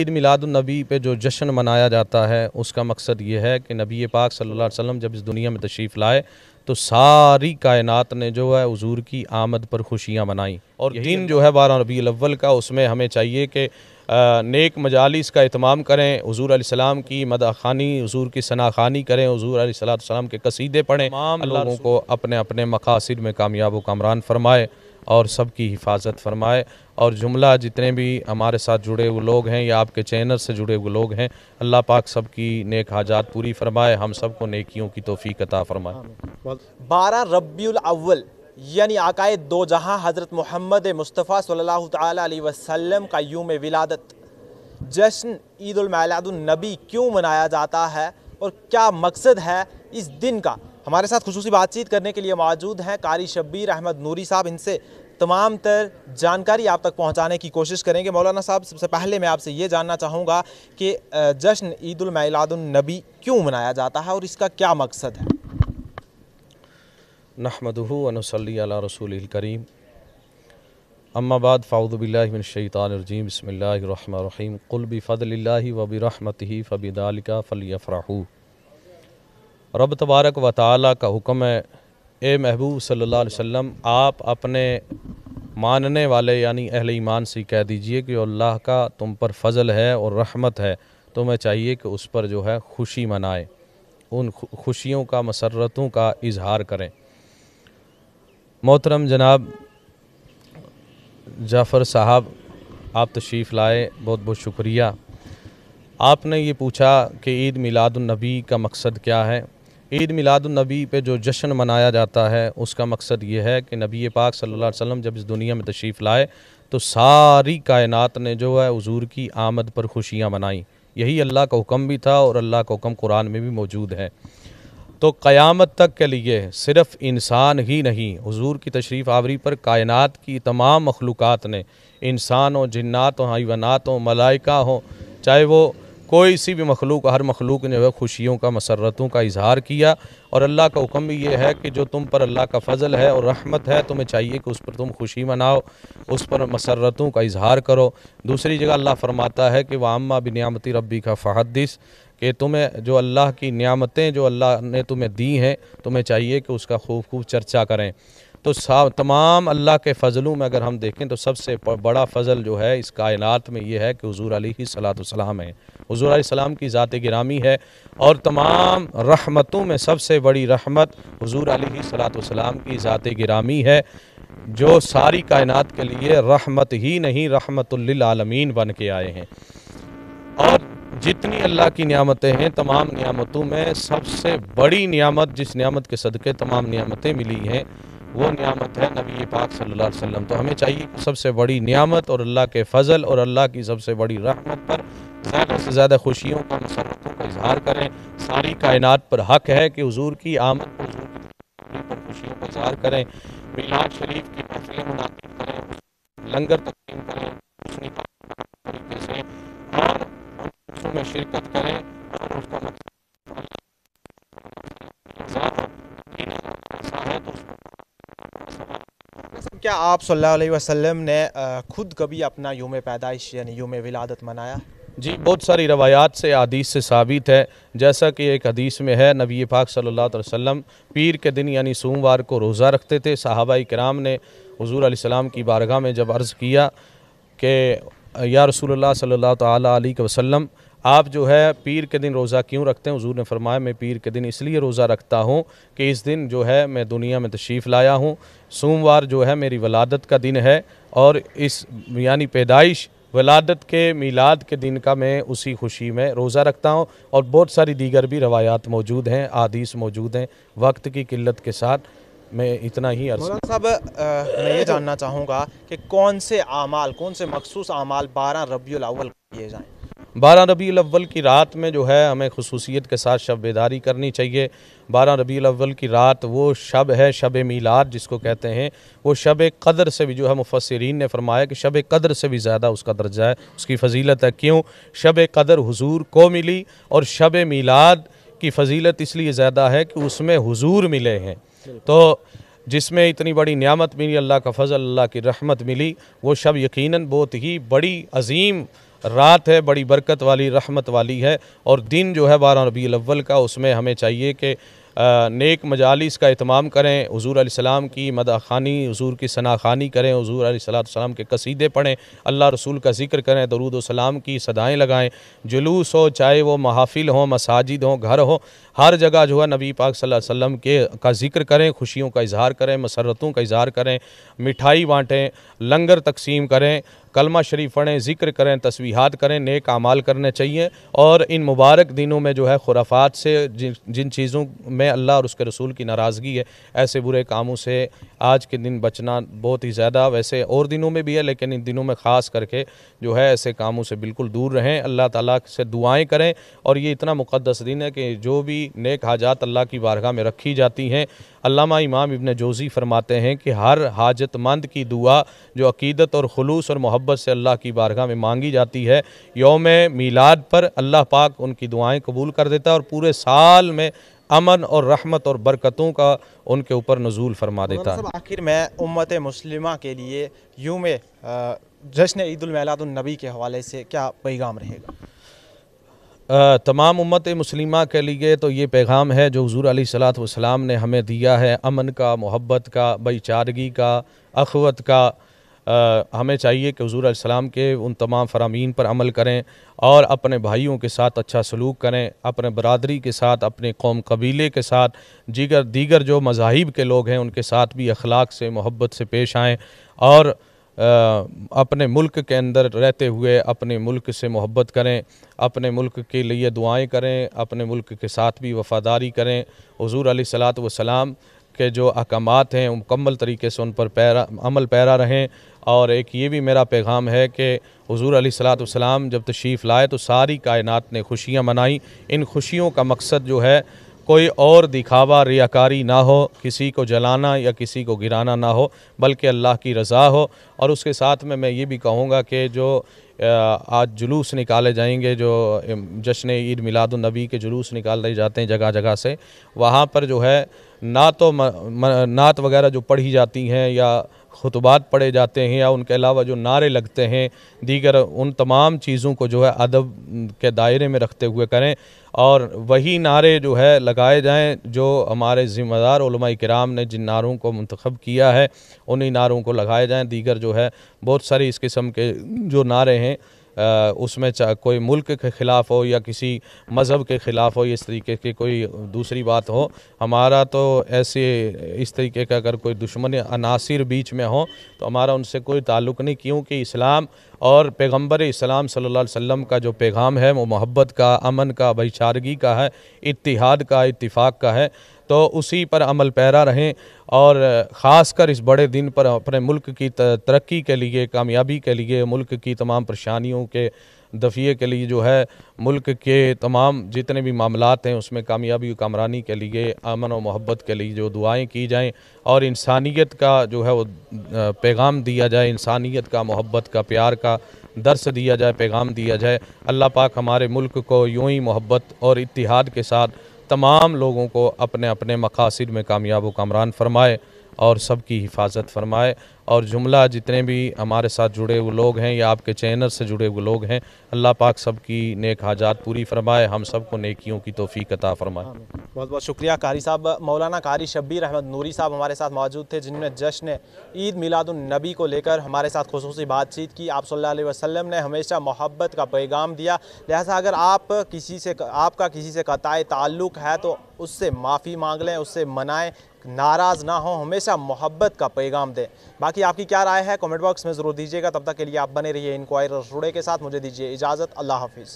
ईद मिलादुलनबी पे जो जश्न मनाया जाता है उसका मकसद ये है कि नबी पाक सल्लल्लाहु अलैहि वसल्लम जब इस दुनिया में तशरीफ़ लाए तो सारी कायनात ने जो है हजूर की आमद पर खुशियाँ मनाई और दिन जो है बारह रबी अव्वल का उसमें हमें चाहिए कि नेक मजालिस का अहतमाम करें हजूर आसमाम की मदा खानी हजूर की सनाखानी करें हजूर सलाम के कसीदे पढ़ें लोगों को अपने अपने मकासद में कामयाब व कामरान फरमाए और सबकी हिफाजत फरमाए और जुमला जितने भी हमारे साथ जुड़े हुए लोग हैं या आपके चैनल से जुड़े हुए लोग हैं अल्लाह पाक सबकी नेक हाजात पूरी फरमाए हम सबको नेकियों की तोफ़ी कता फरमाए बारह रबील अव्वल यानी आकाए दो जहां हज़रत मोहम्मद मुस्तफ़ा सल्लल्लाहु अलैहि वसल्लम का यूम विलादत जश्न ईद नबी क्यों मनाया जाता है और क्या मकसद है इस दिन का हमारे साथ खसूस बातचीत करने के लिए मौजूद हैं कारी शब्बीर अहमद नूरी साहब इनसे तमाम तर जानकारी आप तक पहुंचाने की कोशिश करेंगे मौलाना साहब सबसे पहले मैं आपसे ये जानना चाहूँगा कि जश्न ईदालनबी क्यों मनाया जाता है और इसका क्या मकसद है नहमदनसली रसूल करीम अम्माबाद फ़ाउदबिल्लाशैतानरजीम बसमीम कुलबी फ़दल वबी रहमत फ़बिदालिका फ़लियफ़राहू रब तबारक व का हुक्म है ए महबूब सल्लल्लाहु अलैहि वसल्लम आप अपने मानने वाले यानी अहल ईमान से कह दीजिए कि अल्लाह का तुम पर फजल है और रहमत है तो मैं चाहिए कि उस पर जो है खुशी मनाए उन खुशियों का मसरतों का इजहार करें मोहतरम जनाब जाफ़र साहब आप तशरीफ़ लाए बहुत बहुत शुक्रिया आपने ये पूछा कि ईद मिलादुलनबी का मकसद क्या है ईद मिलादुलनबी पे जो जश्न मनाया जाता है उसका मकसद ये है कि नबी पाक सल्लल्लाहु अलैहि वसल्लम जब इस दुनिया में तशरीफ़ लाए तो सारी कायनात ने जो है हजूर की आमद पर खुशियाँ मनाई यही अल्लाह का हुक्म भी था और अल्लाह का हुक्म कुरान में भी मौजूद है तो क़यामत तक के लिए सिर्फ़ इंसान ही नहीं हज़ू की तशरीफ़ आवरी पर कायनात की तमाम मखलूक़ात ने इंसान हो जन्ात हो हैवानात हों मलाइका हों चाहे वो कोई सी भी मखलूक हर मखलूक ने वह खुशियों का मसरतों का इजहार किया और अल्लाह का हुक्म भी ये है कि जो तुम पर अल्लाह का फ़ज़ल है और रहमत है तुम्हें चाहिए कि उस पर तुम खुशी मनाओ उस पर मसरतों का इजहार करो दूसरी जगह अल्लाह फरमाता है कि वामा न्यामती रबी का फ़हदिस कि तुम्हें जो अल्लाह की नियामतें जो अल्लाह ने तुम्हें दी हैं तुम्हें चाहिए कि उसका खूब खूब चर्चा करें तो तमाम अल्लाह के फ़जलों में अगर हम देखें तो सबसे बड़ा फ़जल जो है इस कायनात में ये है कि हजूर अली सलाम है हजूर सलाम की ज़ात गिरामी है और तमाम रहमतों में सबसे बड़ी रहमत हजूर अली सलाम की ज़ात गिरामी है जो सारी कायनात के लिए रहमत ही नहीं रहमतुल्लमीन बन के आए हैं और जितनी अल्लाह की नियामतें हैं तमाम नियामतों में सबसे बड़ी नियामत जिस नियामत के सदक़े तमाम नियामतें मिली हैं वो नियामत है नबी पाक सल्लल्लाहु अलैहि वसल्लम तो हमें चाहिए कि सबसे बड़ी नियामत और अल्लाह के फजल और अल्लाह की सबसे बड़ी रहमत पर ज़्यादा से ज़्यादा खुशियों का मसरतों का इजहार करें सारी कायनात पर हक है कि हजूर की आमद पर पर खुशियों का इजहार करें मिलाद शरीफ की महफिलें मुनद करें लंगर तकसीम करें तरीके से और में शिरकत करें और उसका मतलब क्या आप सल्लल्लाहु अलैहि वसल्लम ने खुद कभी अपना यूम पैदाइश यानी यूम विलादत मनाया जी बहुत सारी रवायात से हदीस से साबित है जैसा कि एक हदीस में है नबी पाक सल्लल्लाहु अलैहि वसल्लम पीर के दिन यानी सोमवार को रोज़ा रखते थे साहबाई कराम ने हजूर आसमाम की बारगाह में जब अर्ज़ किया कि या रसूल सल्ला तसम आप जो है पीर के दिन रोज़ा क्यों रखते हैं हजूर ने फरमाया मैं पीर के दिन इसलिए रोज़ा रखता हूँ कि इस दिन जो है मैं दुनिया में तशरीफ़ लाया हूँ सोमवार जो है मेरी वलादत का दिन है और इस यानी पैदाइश वलादत के मीलाद के दिन का मैं उसी खुशी में रोज़ा रखता हूँ और बहुत सारी दीगर भी रवायात मौजूद हैं आदीस मौजूद हैं वक्त की किल्लत के साथ मैं इतना ही अर्ज साहब मैं ये जानना चाहूँगा कि कौन से अमाल कौन से मखसूस अमाल बारह रबी अव्वल किए जाएँ बारह रबी अव्वल की रात में जो है हमें खसूसियत के साथ शब बेदारी करनी चाहिए बारह रबी अव्वल की रात वो शब है शब मीलाद जिसको कहते हैं वो शब कदर से भी जो है मुफसरीन ने फरमाया कि शब कदर से भी ज़्यादा उसका दर्जा है उसकी फजीलत है क्यों शब कदर हजूर को मिली और शब मीलाद की फजीलत इसलिए ज़्यादा है कि उसमें हजूर मिले हैं तो जिसमें इतनी बड़ी नियामत मिली अल्लाह का फजल अल्लाह की रहमत मिली वो शब यकीनन बहुत ही बड़ी अजीम रात है बड़ी बरकत वाली रहमत वाली है और दिन जो है बारह रबी अव्वल का उसमें हमें चाहिए कि नेक मजालिस का अहतमाम करें हजूर आसमाम की मदा खानी हजूर की सना खानी करें हजूर सलाम के कसीदे पढ़ें अल्लाह रसूल का जिक्र करें दरूद सलाम की सदाएँ लगाएँ जुलूस हो चाहे वो महाफिल हों मसाजिद हों घर हो हर जगह जो है नबी पाक सल्लम के का जिक्र करें खुशियों का इजहार करें मसरतों का इजहार करें मिठाई बाँटें लंगर तकसीम करें कलमा शरीफ पढ़ें ज़िक्र करें तस्वीहात करें नेक अमाल करने चाहिए और इन मुबारक दिनों में जो है खुराफात से जिन जिन चीज़ों में में अल्लाह और उसके रसूल की नाराज़गी है ऐसे बुरे कामों से आज के दिन बचना बहुत ही ज़्यादा वैसे और दिनों में भी है लेकिन इन दिनों में ख़ास करके जो है ऐसे कामों से बिल्कुल दूर रहें अल्लाह ताला से दुआएं करें और ये इतना मुक़दस दिन है कि जो भी नेक हाजात अल्लाह की बारगाह में रखी जाती हैं अल्लामा इमाम इबन जोज़ी फरमाते हैं कि हर हाजतमंद की दुआ जो अकीदत और खलूस और मोहब्बत से अल्लाह की बारगाह में मांगी जाती है योम मीलाद पर अल्लाह पाक उनकी दुआएं कबूल कर देता है और पूरे साल में अमन और रहमत और बरकतों का उनके ऊपर नजूल फरमा देता है आखिर मैं उम्मत मुस्लिमा के लिए यूम जश्न ईदालनबी के हवाले से क्या पैगाम रहेगा तमाम उम्मत मुस्लिमा के लिए तो ये पैगाम है जो हजूर अली सलात वसलाम ने हमें दिया है अमन का मोहब्बत का भाईचारगी का अखवत का हमें चाहिए कि हजूर सलाम के उन तमाम फरामीन पर अमल करें और अपने भाइयों के साथ अच्छा सलूक करें अपने बरदरी के साथ अपने कौम कबीले के साथ दीगर दीगर जो मजाहिब के लोग हैं उनके साथ भी अखलाक से मोहब्बत से पेश आएँ और आ, अपने मुल्क के अंदर रहते हुए अपने मुल्क से मोहब्बत करें अपने मुल्क के लिए दुआएं करें अपने मुल्क के साथ भी वफादारी करें हजूर सलात वसलाम के जो अहकाम हैं मुकम्मल तरीके से उन पर पैरा अमल पैरा रहें और एक ये भी मेरा पैगाम है कि हजूर सलाम जब तशरीफ़ लाए तो सारी कायनात ने खुशियाँ मनाई इन खुशियों का मकसद जो है कोई और दिखावा रियाकारी ना हो किसी को जलाना या किसी को गिराना ना हो बल्कि अल्लाह की रज़ा हो और उसके साथ में मैं ये भी कहूँगा कि जो आज जुलूस निकाले जाएंगे जो जश्न ईद मिलादुलनबी के जुलूस निकाले जाते हैं जगह जगह से वहाँ पर जो है नात तो नात वगैरह जो पढ़ी जाती हैं या खुतबात पढ़े जाते हैं या उनके अलावा जो नारे लगते हैं दीगर उन तमाम चीज़ों को जो है अदब के दायरे में रखते हुए करें और वही नारे जो है लगाए जाएं जो हमारे ज़िम्मेदार कराम ने जिन नारों को मंतखब किया है उन्हीं नारों को लगाए जाएं दीगर जो है बहुत सारी इस किस्म के जो नारे हैं उसमें कोई मुल्क के ख़िलाफ़ हो या किसी मज़हब के ख़िलाफ़ हो इस तरीके की कोई दूसरी बात हो हमारा तो ऐसे इस तरीके का अगर कोई दुश्मन अनासर बीच में हो तो हमारा उनसे कोई ताल्लुक़ नहीं क्योंकि इस्लाम और पैगंबर इस्लाम सल्लल्लाहु अलैहि वसल्लम का जो पैगाम है वो मोहब्बत का अमन का भाईचारगी का है इतिहाद का इतफाक़ का है तो उसी पर अमल पैरा रहें और ख़ासकर इस बड़े दिन पर अपने मुल्क की तरक्की के लिए कामयाबी के लिए मुल्क की तमाम परेशानियों के दफिए के लिए जो है मुल्क के तमाम जितने भी मामला हैं उसमें कामयाबी कामरानी के लिए अमन और मोहब्बत के लिए जो दुआएं की जाएं और इंसानियत का जो है वो पैगाम दिया जाए इंसानियत का मोहब्बत का प्यार का दर्श दिया जाए पैगाम दिया जाए अल्लाह पाक हमारे मुल्क को यूं ही मोहब्बत और इतिहाद के साथ तमाम लोगों को अपने अपने मकासद में कामयाब व कामरान फरमाए और सबकी हिफाजत फरमाए और जुमला जितने भी हमारे साथ जुड़े हुए लोग हैं या आपके चैनल से जुड़े हुए लोग हैं अल्लाह पाक सब की नेक हाजात पूरी फरमाए हम सब को नेकियों की तोफ़ी कता फरमाए बहुत बहुत शुक्रिया कारी साहब मौलाना कारी शब्बीर अहमद नूरी साहब हमारे साथ मौजूद थे जिन्होंने जश्न ईद मिलादुलनबी को लेकर हमारे साथ खसूस बातचीत की आप सल्ला वसलम ने हमेशा मोहब्बत का पैगाम दिया लिहाजा अगर आप किसी से आपका किसी से कताए ताल्लुक़ है तो उससे माफ़ी मांग लें उससे मनाएँ नाराज़ ना हो हमेशा मोहब्बत का पैगाम दें बाकी बाकी आपकी क्या राय है कमेंट बॉक्स में ज़रूर दीजिएगा तब तक के लिए आप बने रहिए इंक्वायर रोड़े के साथ मुझे दीजिए इजाज़त अल्लाह हाफिज़